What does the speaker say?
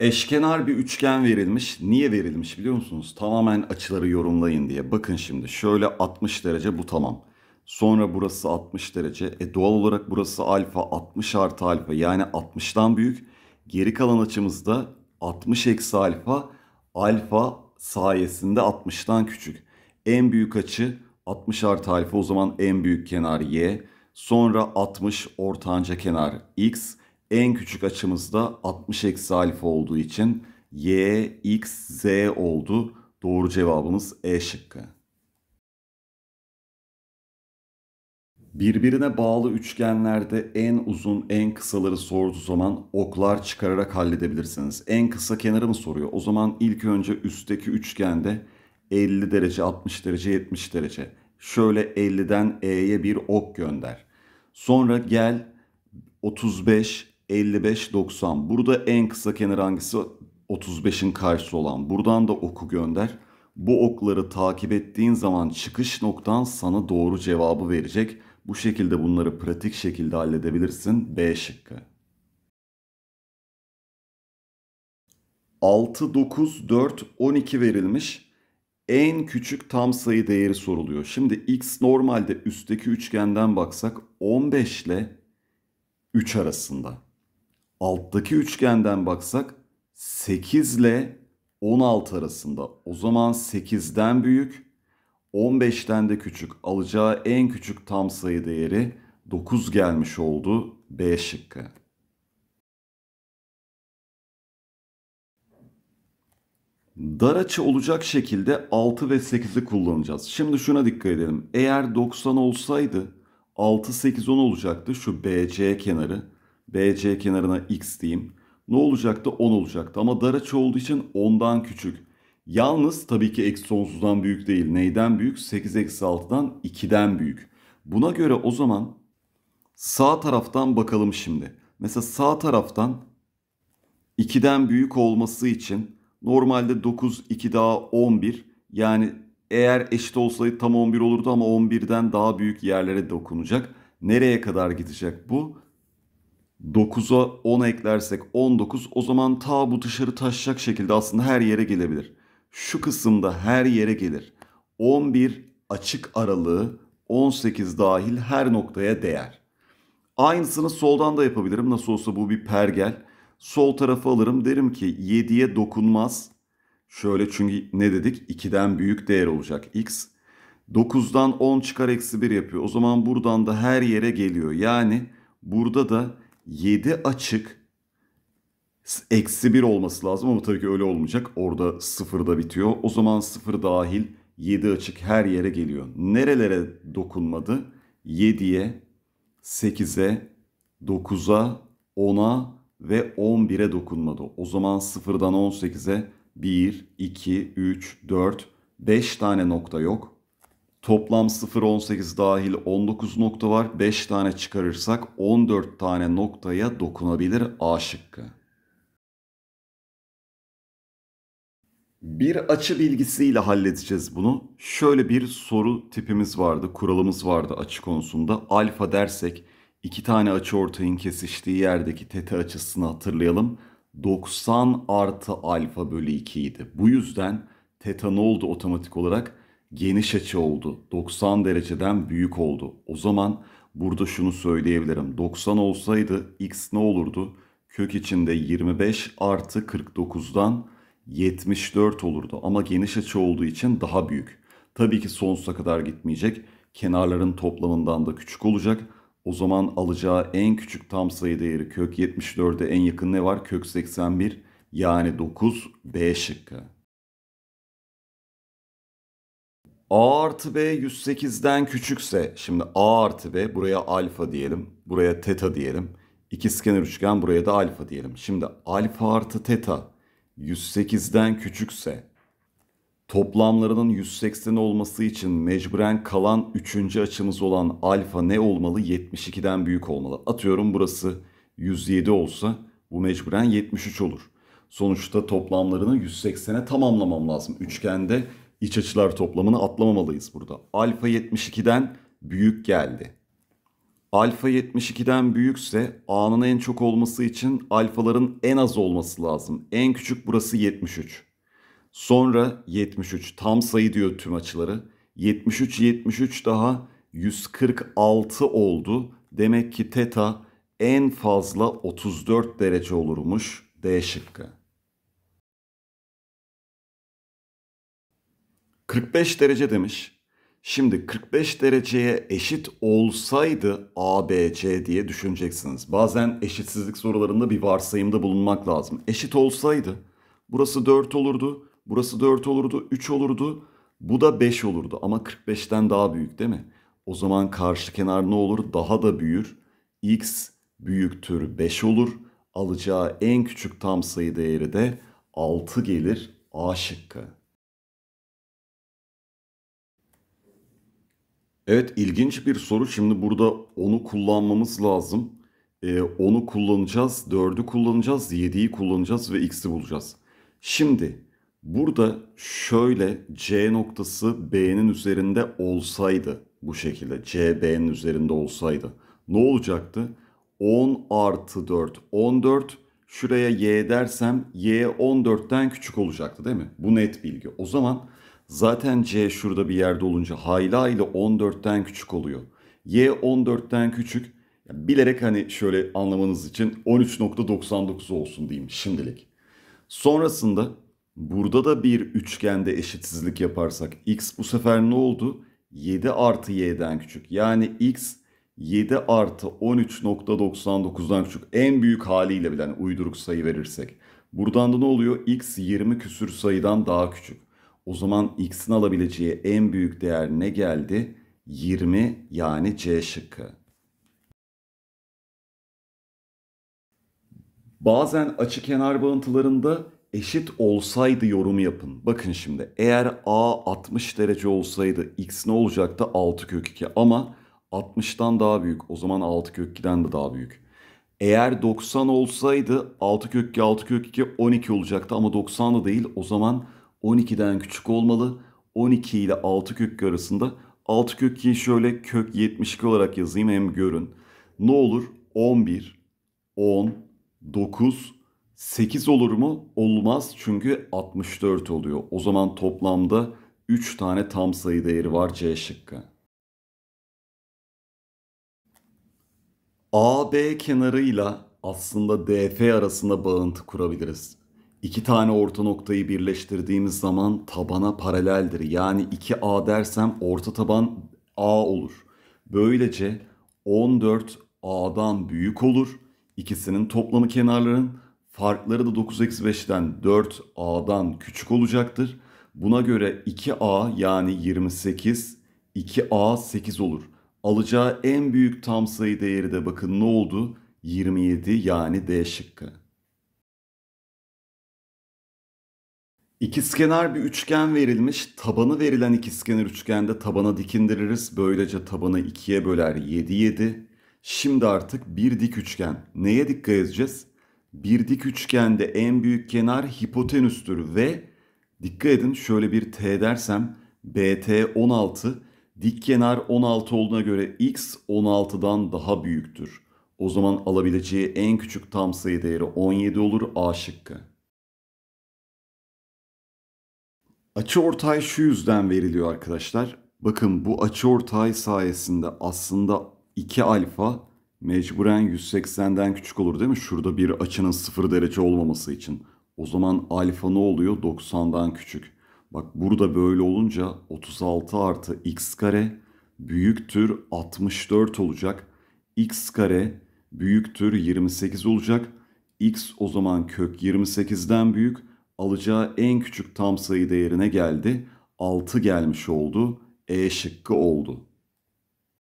Eşkenar bir üçgen verilmiş. Niye verilmiş biliyor musunuz? Tamamen açıları yorumlayın diye. Bakın şimdi şöyle 60 derece bu tamam. Sonra burası 60 derece. E doğal olarak burası alfa 60 artı alfa yani 60'tan büyük. Geri kalan açımızda 60 eksi alfa alfa sayesinde 60'tan küçük. En büyük açı 60 artı alfa o zaman en büyük kenar y. Sonra 60 ortanca kenar x en küçük açımızda 60 eksi alfa olduğu için y, x, z oldu. Doğru cevabımız E şıkkı. Birbirine bağlı üçgenlerde en uzun en kısaları sorduğu zaman oklar çıkararak halledebilirsiniz. En kısa kenarı mı soruyor? O zaman ilk önce üstteki üçgende 50 derece, 60 derece, 70 derece. Şöyle 50'den E'ye bir ok gönder. Sonra gel 35, 55-90. Burada en kısa kenar hangisi? 35'in karşısı olan. Buradan da oku gönder. Bu okları takip ettiğin zaman çıkış noktan sana doğru cevabı verecek. Bu şekilde bunları pratik şekilde halledebilirsin. B şıkkı. 6, 9, 4, 12 verilmiş. En küçük tam sayı değeri soruluyor. Şimdi x normalde üstteki üçgenden baksak 15 ile 3 arasında alttaki üçgenden baksak 8 ile 16 arasında. O zaman 8'den büyük, 15'ten de küçük. Alacağı en küçük tam sayı değeri 9 gelmiş oldu B şıkkı. Dar açı olacak şekilde 6 ve 8'i kullanacağız. Şimdi şuna dikkat edelim. Eğer 90 olsaydı 6, 8, 10 olacaktı şu BC kenarı. BC kenarına x diyeyim. Ne olacaktı? 10 olacaktı ama dar açı olduğu için 10'dan küçük. Yalnız tabii ki eksi sonsuzdan büyük değil. Neyden büyük? 8 eksi 6'dan 2'den büyük. Buna göre o zaman sağ taraftan bakalım şimdi. Mesela sağ taraftan 2'den büyük olması için normalde 9, 2 daha 11. Yani eğer eşit olsaydı tam 11 olurdu ama 11'den daha büyük yerlere dokunacak. Nereye kadar gidecek bu? 9'a 10 eklersek 19 o zaman ta bu dışarı taşacak şekilde aslında her yere gelebilir. Şu kısımda her yere gelir. 11 açık aralığı 18 dahil her noktaya değer. Aynısını soldan da yapabilirim. Nasıl olsa bu bir pergel. Sol tarafı alırım derim ki 7'ye dokunmaz. Şöyle çünkü ne dedik? 2'den büyük değer olacak x. 9'dan 10 çıkar eksi 1 yapıyor. O zaman buradan da her yere geliyor. Yani burada da 7 açık eksi 1 olması lazım ama tabii ki öyle olmayacak. Orada 0 da bitiyor. O zaman 0 dahil 7 açık her yere geliyor. Nerelere dokunmadı? 7'ye, 8'e, 9'a, 10'a ve 11'e dokunmadı. O zaman 0'dan 18'e 1, 2, 3, 4, 5 tane nokta yok. Toplam 0.18 dahil 19 nokta var. 5 tane çıkarırsak 14 tane noktaya dokunabilir A şıkkı. Bir açı bilgisiyle halledeceğiz bunu. Şöyle bir soru tipimiz vardı, kuralımız vardı açı konusunda. Alfa dersek iki tane açı ortayın kesiştiği yerdeki teta açısını hatırlayalım. 90 artı alfa bölü 2 idi. Bu yüzden teta ne oldu otomatik olarak? geniş açı oldu. 90 dereceden büyük oldu. O zaman burada şunu söyleyebilirim. 90 olsaydı x ne olurdu? Kök içinde 25 artı 49'dan 74 olurdu. Ama geniş açı olduğu için daha büyük. Tabii ki sonsuza kadar gitmeyecek. Kenarların toplamından da küçük olacak. O zaman alacağı en küçük tam sayı değeri kök 74'e en yakın ne var? Kök 81 yani 9 B şıkkı. A artı B 108'den küçükse şimdi A artı B buraya alfa diyelim. Buraya teta diyelim. İkizkenar üçgen buraya da alfa diyelim. Şimdi alfa artı teta 108'den küçükse toplamlarının 180 olması için mecburen kalan üçüncü açımız olan alfa ne olmalı? 72'den büyük olmalı. Atıyorum burası 107 olsa bu mecburen 73 olur. Sonuçta toplamlarını 180'e tamamlamam lazım. Üçgende iç açılar toplamını atlamamalıyız burada. Alfa 72'den büyük geldi. Alfa 72'den büyükse A'nın en çok olması için alfaların en az olması lazım. En küçük burası 73. Sonra 73 tam sayı diyor tüm açıları. 73 73 daha 146 oldu. Demek ki teta en fazla 34 derece olurmuş D şıkkı. 45 derece demiş. Şimdi 45 dereceye eşit olsaydı ABC diye düşüneceksiniz. Bazen eşitsizlik sorularında bir varsayımda bulunmak lazım. Eşit olsaydı burası 4 olurdu, burası 4 olurdu, 3 olurdu, bu da 5 olurdu ama 45'ten daha büyük değil mi? O zaman karşı kenar ne olur? Daha da büyür. X büyüktür 5 olur. Alacağı en küçük tam sayı değeri de 6 gelir A şıkkı. Evet ilginç bir soru. Şimdi burada onu kullanmamız lazım. Ee, onu kullanacağız, 4'ü kullanacağız, 7'yi kullanacağız ve x'i bulacağız. Şimdi burada şöyle c noktası b'nin üzerinde olsaydı bu şekilde c b'nin üzerinde olsaydı ne olacaktı? 10 artı 4 14 şuraya y dersem y 14'ten küçük olacaktı değil mi? Bu net bilgi. O zaman Zaten C şurada bir yerde olunca hayla ile 14'ten küçük oluyor. Y 14'ten küçük. bilerek hani şöyle anlamanız için 13.99 olsun diyeyim şimdilik. Sonrasında burada da bir üçgende eşitsizlik yaparsak x bu sefer ne oldu? 7 artı y'den küçük. Yani x 7 artı 13.99'dan küçük. En büyük haliyle bilen hani uyduruk sayı verirsek. Buradan da ne oluyor? x 20 küsür sayıdan daha küçük. O zaman x'in alabileceği en büyük değer ne geldi? 20 yani C şıkkı. Bazen açı kenar bağıntılarında eşit olsaydı yorum yapın. Bakın şimdi eğer A 60 derece olsaydı x ne olacaktı? 6 kök 2 ama 60'tan daha büyük. O zaman 6 kök 2'den de daha büyük. Eğer 90 olsaydı 6 kök 2 6 kök 2 12 olacaktı ama 90 da değil. O zaman 12'den küçük olmalı. 12 ile 6 kök arasında. 6 kök 2'yi şöyle kök 72 olarak yazayım hem görün. Ne olur? 11, 10, 9, 8 olur mu? Olmaz çünkü 64 oluyor. O zaman toplamda 3 tane tam sayı değeri var C şıkkı. AB kenarıyla aslında DF arasında bağıntı kurabiliriz. İki tane orta noktayı birleştirdiğimiz zaman tabana paraleldir. Yani 2A dersem orta taban A olur. Böylece 14 A'dan büyük olur. İkisinin toplamı kenarların farkları da 9 eksi 5'ten 4 A'dan küçük olacaktır. Buna göre 2A yani 28 2A 8 olur. Alacağı en büyük tam sayı değeri de bakın ne oldu? 27 yani D şıkkı. İkizkenar bir üçgen verilmiş. Tabanı verilen ikizkenar üçgende tabana dikindiririz. Böylece tabanı ikiye böler 7 7. Şimdi artık bir dik üçgen. Neye dikkat edeceğiz? Bir dik üçgende en büyük kenar hipotenüstür ve dikkat edin şöyle bir T dersem BT 16 dik kenar 16 olduğuna göre X 16'dan daha büyüktür. O zaman alabileceği en küçük tam sayı değeri 17 olur A şıkkı. Açı ortay şu yüzden veriliyor arkadaşlar. Bakın bu açı ortay sayesinde aslında 2 alfa mecburen 180'den küçük olur değil mi? Şurada bir açının 0 derece olmaması için. O zaman alfa ne oluyor? 90'dan küçük. Bak burada böyle olunca 36 artı x kare büyüktür 64 olacak. x kare büyüktür 28 olacak. x o zaman kök 28'den büyük alacağı en küçük tam sayı değerine geldi. 6 gelmiş oldu. E şıkkı oldu.